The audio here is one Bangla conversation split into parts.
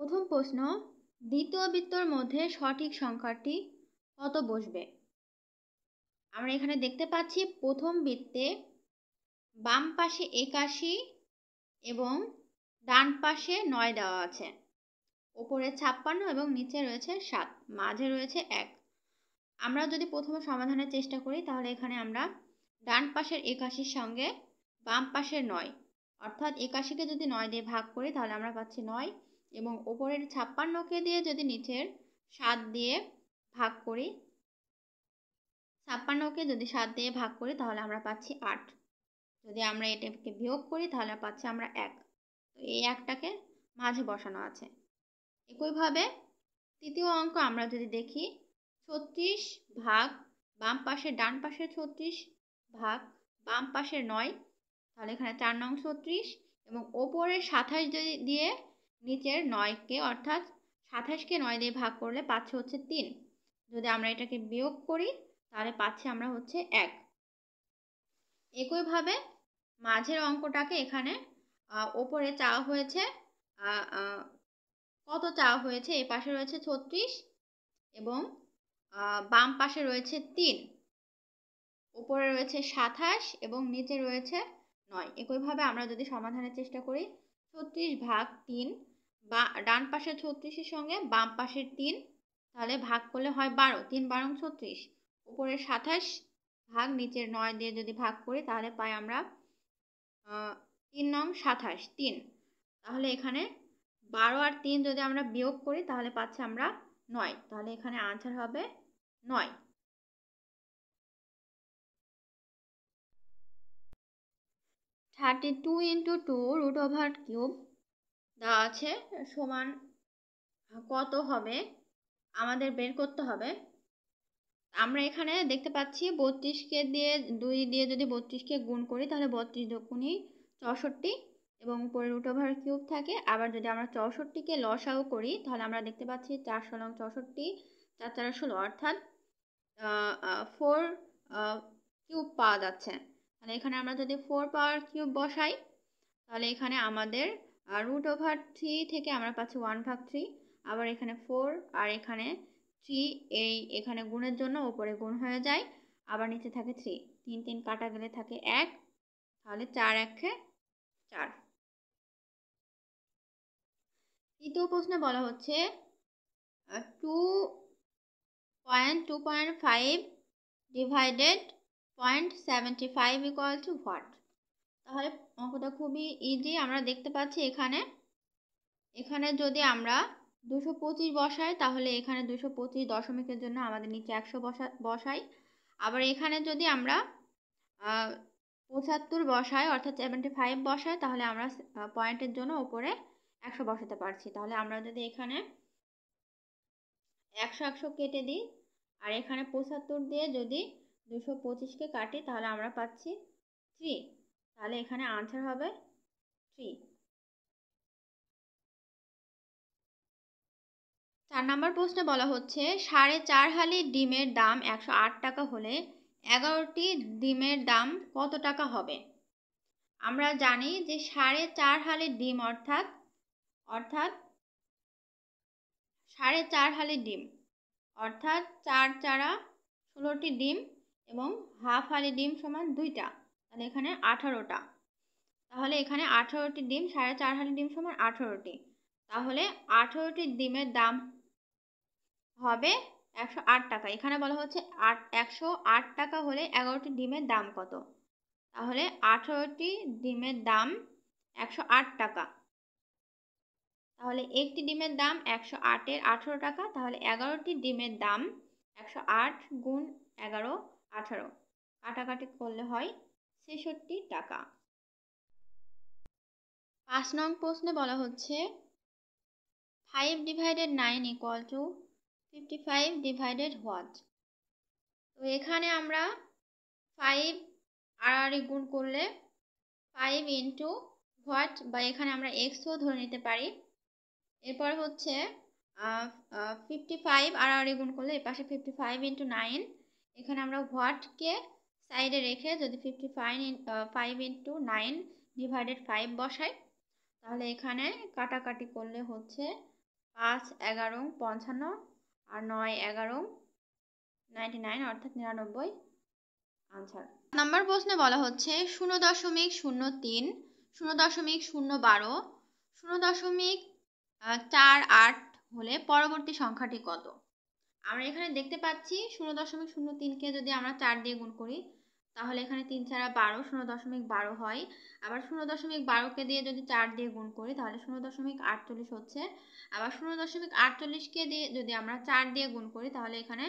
প্রথম প্রশ্ন দ্বিতীয় বৃত্তর মধ্যে সঠিক সংখ্যাটি কত বসবে আমরা এখানে দেখতে পাচ্ছি প্রথম বৃত্তে বাম পাশে একাশি এবং ডান পাশে নয় দেওয়া আছে ওপরে ছাপ্পান্ন এবং নিচে রয়েছে সাত মাঝে রয়েছে এক আমরা যদি প্রথমে সমাধানের চেষ্টা করি তাহলে এখানে আমরা ডান পাশের একাশির সঙ্গে বাম পাশের নয় অর্থাৎ একাশিকে যদি নয় দিয়ে ভাগ করি তাহলে আমরা পাচ্ছি নয় এবং ওপরের ছাপ্পান্নকে দিয়ে যদি নিচের সাত দিয়ে ভাগ করি ছাপ্পান্নকে যদি সাত দিয়ে ভাগ করি তাহলে আমরা পাচ্ছি আট যদি আমরা এটাকে বিয়োগ করি তাহলে পাচ্ছি আমরা এক তো এই একটাকে মাঝে বসানো আছে একইভাবে তৃতীয় অঙ্ক আমরা যদি দেখি ছত্রিশ ভাগ বাম পাশে ডান পাশে ছত্রিশ ভাগ বাম পাশে নয় তাহলে এখানে চার নং ছত্রিশ এবং ওপরে সাতাশ যদি দিয়ে নিচের নয়কে অর্থাৎ সাতাশকে নয় দিয়ে ভাগ করলে পাচ্ছে হচ্ছে তিন যদি আমরা এটাকে বিয়োগ করি তাহলে পাচ্ছে আমরা হচ্ছে এক একইভাবে মাঝের অঙ্কটাকে এখানে ওপরে চাওয়া হয়েছে কত চাওয়া হয়েছে এ পাশে রয়েছে ছত্রিশ এবং বাম পাশে রয়েছে তিন উপরে রয়েছে সাতাশ এবং নিচে রয়েছে নয় একইভাবে আমরা যদি সমাধানের চেষ্টা করি ছত্রিশ ভাগ তিন বা ডান পাশে ছত্রিশের সঙ্গে বাম পাশের তিন তাহলে ভাগ করলে হয় বারো তিন বারো ছত্রিশ উপরের সাতাশ ভাগ নিচের নয় দিয়ে যদি ভাগ করি তাহলে পাই আমরা তিন নং সাতাশ তিন তাহলে এখানে বারো আর তিন যদি আমরা বিয়োগ করি তাহলে পাচ্ছি আমরা নয় তাহলে এখানে আনসার হবে নয় thirty two into two root over cube দেওয়া আছে সমান কত হবে আমাদের বের করতে হবে আমরা এখানে দেখতে পাচ্ছি বত্রিশকে দিয়ে দুই দিয়ে যদি বত্রিশকে গুণ করি তাহলে বত্রিশ দক্ষুণই চৌষট্টি এবং উপরে রুট ওভার কিউব থাকে আবার যদি আমরা চৌষট্টিকে লসাও করি তাহলে আমরা দেখতে পাচ্ছি চারশো লং চৌষট্টি চার চার ষোলো অর্থাৎ ফোর কিউব পাওয়া যাচ্ছে তাহলে এখানে আমরা যদি ফোর পাওয়ার কিউব বসাই তাহলে এখানে আমাদের আর রুট ওভার থ্রি থেকে আমরা পাচ্ছি ওয়ান ভাগ থ্রি আবার এখানে ফোর আর এখানে থ্রি এই এখানে গুণের জন্য ওপরে গুণ হয়ে যায় আবার নিচে থাকে থ্রি তিন তিন কাটা গেলে থাকে এক তাহলে চার একে চার তৃতীয় প্রশ্নে বলা হচ্ছে two point two point five divided point seventy five equal to what তাহলে অঙ্কটা খুবই ইজি আমরা দেখতে পাচ্ছি এখানে এখানে যদি আমরা দুশো পঁচিশ বসাই তাহলে এখানে দুশো পঁচিশ দশমিকের জন্য আমাদের নিচে একশো বসা বসাই আবার এখানে যদি আমরা পঁচাত্তর বসাই অর্থাৎ সেভেন্টি ফাইভ বসাই তাহলে আমরা পয়েন্টের জন্য ওপরে একশো বসাতে পারছি তাহলে আমরা যদি এখানে একশো একশো কেটে দিই আর এখানে পঁচাত্তর দিয়ে যদি দুশো পঁচিশকে কাটি তাহলে আমরা পাচ্ছি থ্রি তাহলে এখানে আনসার হবে থ্রি চার নম্বর প্রশ্নে বলা হচ্ছে সাড়ে চার হালি ডিমের দাম একশো আট টাকা হলে এগারোটি ডিমের দাম কত টাকা হবে আমরা জানি যে সাড়ে চার হালি ডিম অর্থাৎ অর্থাৎ সাড়ে চার হালি ডিম অর্থাৎ চার চারা ষোলোটি ডিম এবং হাফ হালি ডিম সমান দুইটা তাহলে এখানে আঠারোটা তাহলে এখানে আঠারোটি ডিম সাড়ে চার হাজার ডিম সমান আঠারোটি তাহলে আঠারোটি ডিমের দাম হবে একশো আট টাকা এখানে বলা হচ্ছে আট একশো আট টাকা হলে এগারোটি ডিমের দাম কত তাহলে আঠারোটি ডিমের দাম একশো আট টাকা তাহলে একটি ডিমের দাম একশো আটের আঠেরো টাকা তাহলে এগারোটি ডিমের দাম একশো আট গুণ এগারো আঠারো কাটাকাটি করলে হয় ছেষট্টি টাকা পাঁচ নং প্রশ্নে বলা হচ্ছে five divided nine equal to fifty five divided what তো এখানে আমরা ফাইভ আর e গুণ করলে ফাইভ ইন্টু হোয়াট বা এখানে আমরা এক্সও ধরে নিতে পারি এরপর হচ্ছে ফিফটি ফাইভ আর আর গুণ করলে এ পাশে ফিফটি ফাইভ ইন্টু নাইন এখানে আমরা হোয়াটকে সাইডে রেখে যদি fifty five in five into nine divided five বসাই তাহলে এখানে কাটাকাটি করলে হচ্ছে পাঁচ এগারো পঞ্চান্ন আর নয় এগারো নাইনটি নাইন অর্থাৎ নিরানব্বই আনসার নাম্বার প্রশ্নে বলা হচ্ছে শূন্য দশমিক শূন্য তিন শূন্য দশমিক শূন্য বারো শূন্য দশমিক চার আট হলে পরবর্তী সংখ্যাটি কত আমরা এখানে দেখতে পাচ্ছি শূন্য দশমিক শূন্য তিনকে যদি আমরা চার দিয়ে গুণ করি তাহলে এখানে তিন ছাড়া বারো শূন্য দশমিক বারো হয় আবার শূন্য দশমিক বারোকে দিয়ে যদি চার দিয়ে গুণ করি তাহলে শূন্য দশমিক আটচল্লিশ হচ্ছে আবার শূন্য দশমিক আটচল্লিশকে দিয়ে যদি আমরা চার দিয়ে গুণ করি তাহলে এখানে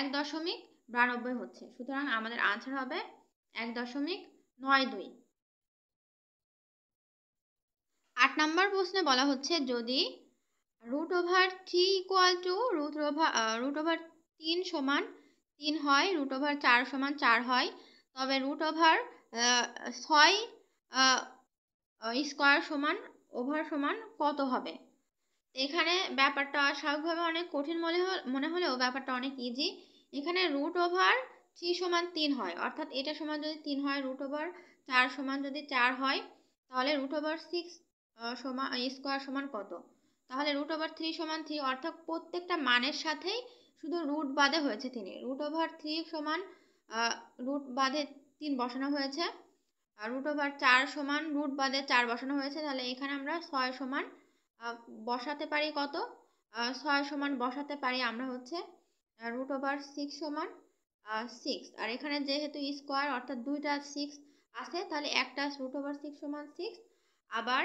এক দশমিক বিরানব্বই হচ্ছে সুতরাং আমাদের আনসার হবে এক দশমিক নয় দুই আট নম্বর প্রশ্নে বলা হচ্ছে যদি root over three equal to root over root over তিন সমান তিন হয় রুট ওভার চার সমান চার হয় তবে রুট ওভার ছয় স্কোয়ার সমান ওভার সমান কত হবে এখানে ব্যাপারটা স্বাভাবিকভাবে অনেক কঠিন মনে মনে হলেও ব্যাপারটা অনেক ইজি এখানে রুট ওভার থ্রি সমান তিন হয় অর্থাৎ এটা সমান যদি তিন হয় রুট ওভার চার সমান যদি চার হয় তাহলে রুট ওভার সিক্স সমান স্কোয়ার সমান কত তাহলে রুট ওভার থ্রি সমান থ্রি অর্থাৎ প্রত্যেকটা মানের সাথেই শুধু রুট বাদে হয়েছে তিনি রুট ওভার থ্রি সমান রুট বাদে তিন বসানো হয়েছে আর রুট ওভার চার সমান রুট বাদে চার বসানো হয়েছে তাহলে এখানে আমরা ছয় সমান বসাতে পারি কত ছয় সমান বসাতে পারি আমরা হচ্ছে রুট ওভার সিক্স সমান সিক্স আর এখানে যেহেতু স্কোয়ার অর্থাৎ দুইটা সিক্স আছে তাহলে একটা রুট ওভার সিক্স সমান সিক্স আবার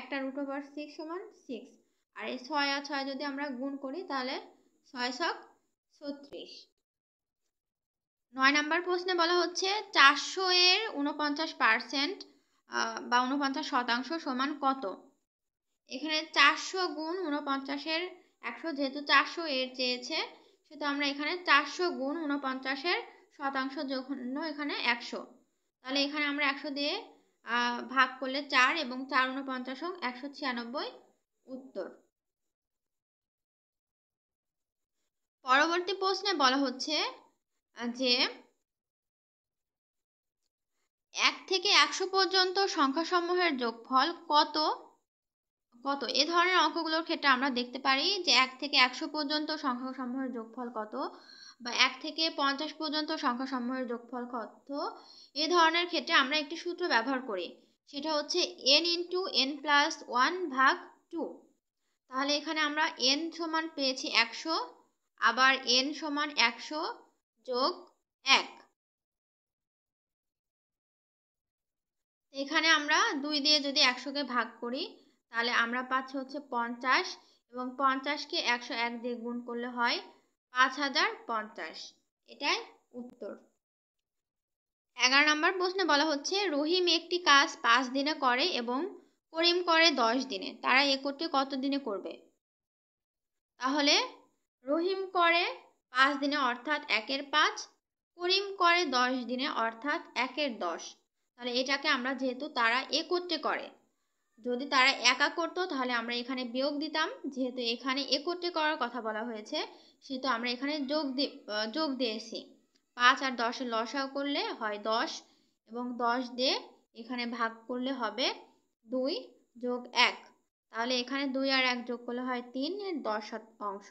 একটা রুট ওভার সিক্স সমান সিক্স আর এই ছয় আর ছয় যদি আমরা গুণ করি তাহলে ছয় ছত্রিশ নয় নাম্বার প্রশ্নে বলা হচ্ছে চারশো এর উনপঞ্চাশ পারসেন্ট বা উনপঞ্চাশ শতাংশ সমান কত এখানে চারশো গুণ উনপঞ্চাশের একশো যেহেতু চারশো এর চেয়েছে সেহেতু আমরা এখানে চারশো গুণ উনপঞ্চাশের শতাংশ জন্য এখানে একশো তাহলে এখানে আমরা একশো দিয়ে ভাগ করলে চার এবং চার উনপঞ্চাশ একশো ছিয়ানব্বই উত্তর পরবর্তী প্রশ্নে বলা হচ্ছে যে এক থেকে একশো পর্যন্ত সংখ্যাসমূহের যোগফল কত কত এ ধরনের অঙ্কগুলোর ক্ষেত্রে আমরা দেখতে পারি যে এক থেকে একশো পর্যন্ত সমূহের যোগফল কত বা এক থেকে পঞ্চাশ পর্যন্ত সংখ্যাসমূহের যোগফল কত এ ধরনের ক্ষেত্রে আমরা একটি সূত্র ব্যবহার করি সেটা হচ্ছে n into n plus one ভাগ টু তাহলে এখানে আমরা এন সমান পেয়েছি একশো আবার এন সমান একশো যোগ এক এখানে আমরা দুই দিয়ে যদি একশোকে ভাগ করি তাহলে আমরা পাচ্ছি হচ্ছে পঞ্চাশ এবং পঞ্চাশকে একশো এক দিয়ে গুণ করলে হয় পাঁচ হাজার পঞ্চাশ এটাই উত্তর এগারো নম্বর প্রশ্নে বলা হচ্ছে রহিম একটি কাজ পাঁচ দিনে করে এবং করিম করে দশ দিনে তারা একত্রে কত দিনে করবে তাহলে রহিম করে পাঁচ দিনে অর্থাৎ একের পাঁচ করিম করে দশ দিনে অর্থাৎ একের দশ তাহলে এটাকে আমরা যেহেতু তারা একত্রে করে যদি তারা একা করতো তাহলে আমরা এখানে বিয়োগ দিতাম যেহেতু এখানে একত্রে করার কথা বলা হয়েছে সেহেতু আমরা এখানে যোগ দি যোগ দিয়েছি পাঁচ আর দশের লসাও করলে হয় দশ এবং দশ দিয়ে এখানে ভাগ করলে হবে দুই যোগ এক তাহলে এখানে দুই আর এক যোগ করলে হয় তিন দশ অংশ